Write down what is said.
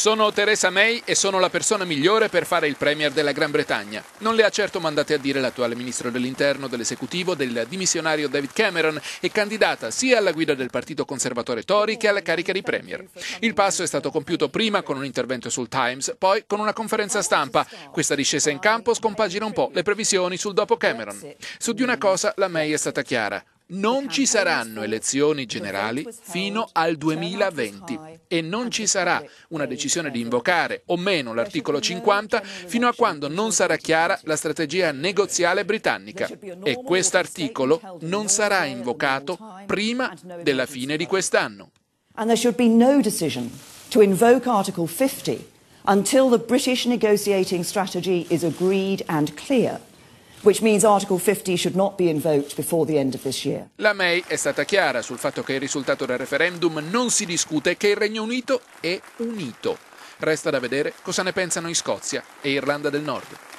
Sono Theresa May e sono la persona migliore per fare il Premier della Gran Bretagna. Non le ha certo mandate a dire l'attuale Ministro dell'Interno, dell'Esecutivo, del dimissionario David Cameron e candidata sia alla guida del Partito Conservatore Tory che alla carica di Premier. Il passo è stato compiuto prima con un intervento sul Times, poi con una conferenza stampa. Questa discesa in campo scompagina un po' le previsioni sul dopo Cameron. Su di una cosa la May è stata chiara. Non ci saranno elezioni generali fino al 2020 e non ci sarà una decisione di invocare o meno l'articolo 50 fino a quando non sarà chiara la strategia negoziale britannica e quest'articolo non sarà invocato prima della fine di quest'anno. And there should be no decision to invoke Article 50 until the British negotiating strategy is agreed and clear. La May è stata chiara sul fatto che il risultato del referendum non si discute e che il Regno Unito è unito. Resta da vedere cosa ne pensano in Scozia e Irlanda del Nord.